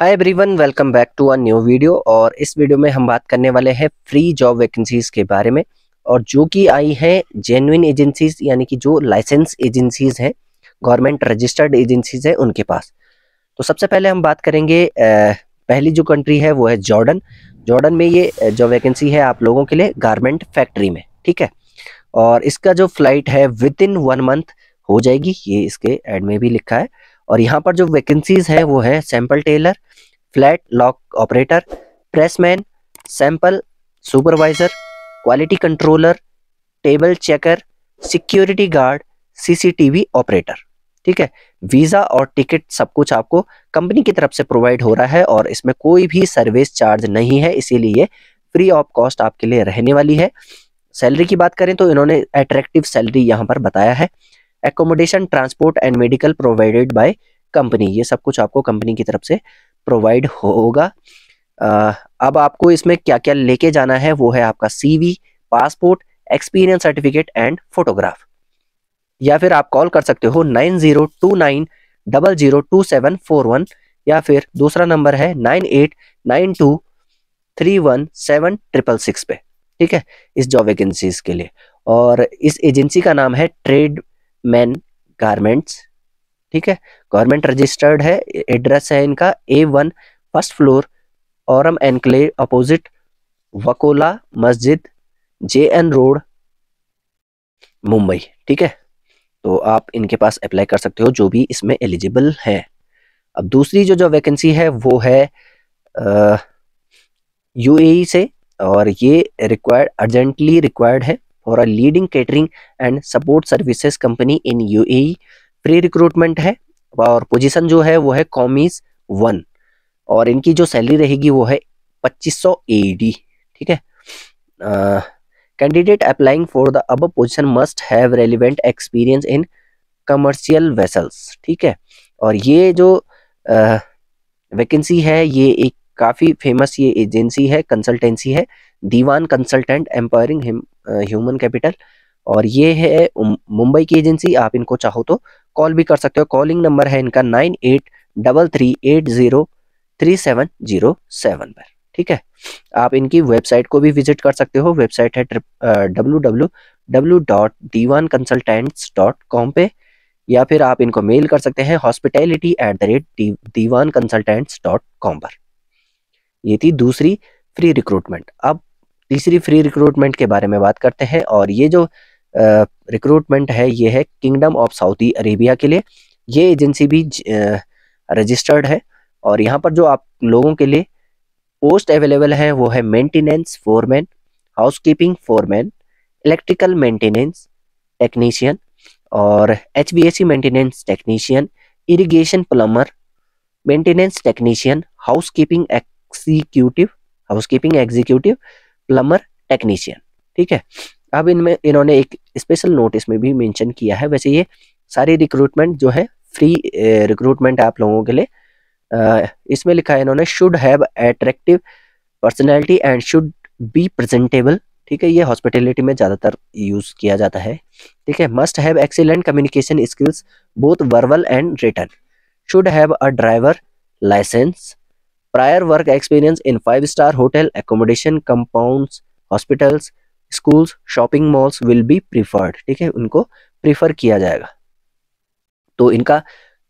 hi everyone welcome back to a new video और इस video में हम बात करने वाले हैं फ्री जॉब वैकेंसीज़ के बारे में और जो कि आई है जेन्यन एजेंसीज यानी कि जो लाइसेंस एजेंसीज हैं गवर्नमेंट रजिस्टर्ड एजेंसीज हैं उनके पास तो सबसे पहले हम बात करेंगे पहली जो कंट्री है वो है जॉर्डन जॉर्डन में ये जो वैकेंसी है आप लोगों के लिए गारमेंट फैक्ट्री में ठीक है और इसका जो फ्लाइट है विद इन वन मंथ हो जाएगी ये इसके एड में भी लिखा है और यहाँ पर जो वैकेंसीज है वो है sample tailor flat lock operator pressman sample supervisor quality controller table checker security guard CCTV operator ठीक है वीज़ा और टिकट सब कुछ आपको कंपनी की तरफ से प्रोवाइड हो रहा है और इसमें कोई भी सर्विस चार्ज नहीं है इसीलिए फ्री ऑफ कॉस्ट आपके लिए रहने वाली है सैलरी की बात करें तो इन्होंने अट्रैक्टिव सैलरी यहाँ पर बताया है accommodation transport and medical provided by company ये सब कुछ आपको कंपनी की तरफ से प्रोवाइड होगा अब आपको इसमें क्या क्या लेके जाना है वो है आपका CV passport experience certificate and photograph या फिर आप कॉल कर सकते हो nine zero two nine double zero two seven four one या फिर दूसरा नंबर है nine eight nine two three one seven triple six पे ठीक है इस जॉब वैकेंसीज के लिए और इस एजेंसी का नाम है ट्रेड मैन गारमेंट्स ठीक है गवर्नमेंट रजिस्टर्ड है एड्रेस है इनका A one first floor Aurum opposite Vakola Masjid J N road Mumbai ठीक है तो आप इनके पास अप्लाई कर सकते हो जो भी इसमें एलिजिबल है अब दूसरी जो जो वैकेंसी है वो है यूएई e से और ये रिक्वायर्ड अर्जेंटली रिक्वायर्ड है for a leading catering and support services company in UAE pre recruitment है और पोजीशन जो है वो है कॉमीज वन और इनकी जो सैलरी रहेगी वो है 2500 सौ ठीक है candidate applying for the above position must have relevant experience in commercial vessels ठीक है और ये जो वैकेंसी है ये एक काफ़ी फेमस ये एजेंसी है कंसल्टेंसी है Dewan consultant empowering human capital और ये है मुंबई की एजेंसी आप इनको चाहो तो कॉल भी कर सकते हो कॉलिंग नंबर है इनका nine eight double three eight zero three seven zero seven पर ठीक है आप इनकी वेबसाइट को भी विजिट कर सकते हो वेबसाइट है W W W dot D one consultants dot com पे या फिर आप इनको मेल कर सकते हैं hospitality at the rate Dewan consultants dot com पर ये थी दूसरी फ्री रिक्रूटमेंट अब तीसरी फ्री रिक्रूटमेंट के बारे में बात करते हैं और ये जो रिक्रूटमेंट है ये है किंगडम ऑफ सऊदी अरेबिया के लिए ये एजेंसी भी रजिस्टर्ड है और यहाँ पर जो आप लोगों के लिए पोस्ट अवेलेबल है वो है maintenance foreman housekeeping foreman electrical maintenance technician और H maintenance technician irrigation plumber maintenance technician housekeeping executive housekeeping executive plumber technician ठीक है अब इनमें इन्होंने एक स्पेशल नोटिस में भी मेंशन किया है वैसे ये सारी रिक्रूटमेंट जो है फ्री रिक्रूटमेंट आप लोगों के लिए इसमें लिखा है इन्होंने should have attractive personality and should be presentable ठीक है ये हॉस्पिटैलिटी में ज़्यादातर यूज़ किया जाता है ठीक है must have excellent communication skills both verbal and written should have a driver license prior work experience in five star hotel accommodation compounds hospitals schools shopping malls will be preferred ठीक है उनको prefer किया जाएगा तो इनका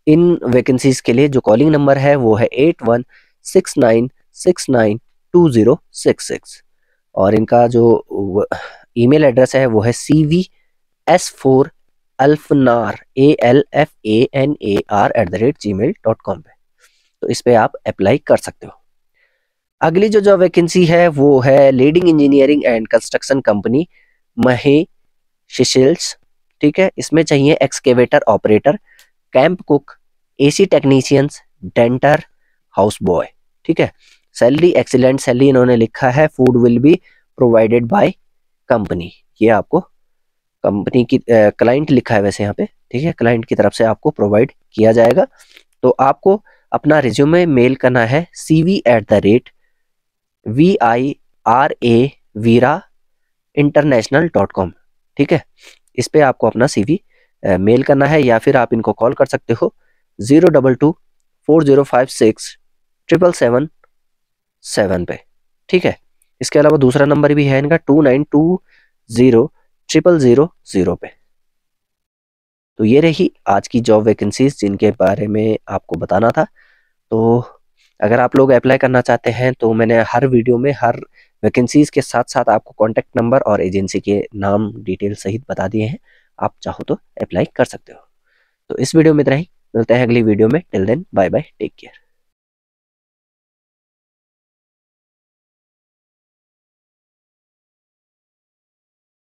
इन vacancies के लिए जो कॉलिंग नंबर है वो है eight one six nine six nine two zero six six और इनका जो ईमेल एड्रेस है वो है C V S four Alfanar A L F A N A R at the rate gmail dot com पर तो इस पर आप अप्लाई कर सकते हो अगली जो जो वैकेंसी है वो है leading engineering and construction company Mahe Seychelles ठीक है इसमें चाहिए excavator operator camp cook AC technicians denter house boy ठीक है सैलरी एक्सीलेंट सैलरी इन्होंने लिखा है food will be provided by company ये आपको कंपनी की क्लाइंट लिखा है वैसे यहाँ पे ठीक है क्लाइंट की तरफ से आपको प्रोवाइड किया जाएगा तो आपको अपना रिज्यूमे मेल करना है C V at the rate V I R A Veera international dot com ठीक है इस पर आपको अपना सी वी मेल करना है या फिर आप इनको कॉल कर सकते हो zero double two four zero five six triple seven seven पे ठीक है इसके अलावा दूसरा नंबर भी है इनका two nine two zero triple zero zero पे तो ये रही आज की जॉब वैकेंसीज जिनके बारे में आपको बताना था तो अगर आप लोग अप्लाई करना चाहते हैं तो मैंने हर वीडियो में हर वैकेंसीज़ के साथ साथ आपको कॉन्टैक्ट नंबर और एजेंसी के नाम डिटेल सहित बता दिए हैं आप चाहो तो अप्लाई कर सकते हो तो इस वीडियो में इतना ही मिलते हैं अगली वीडियो में till then bye bye take care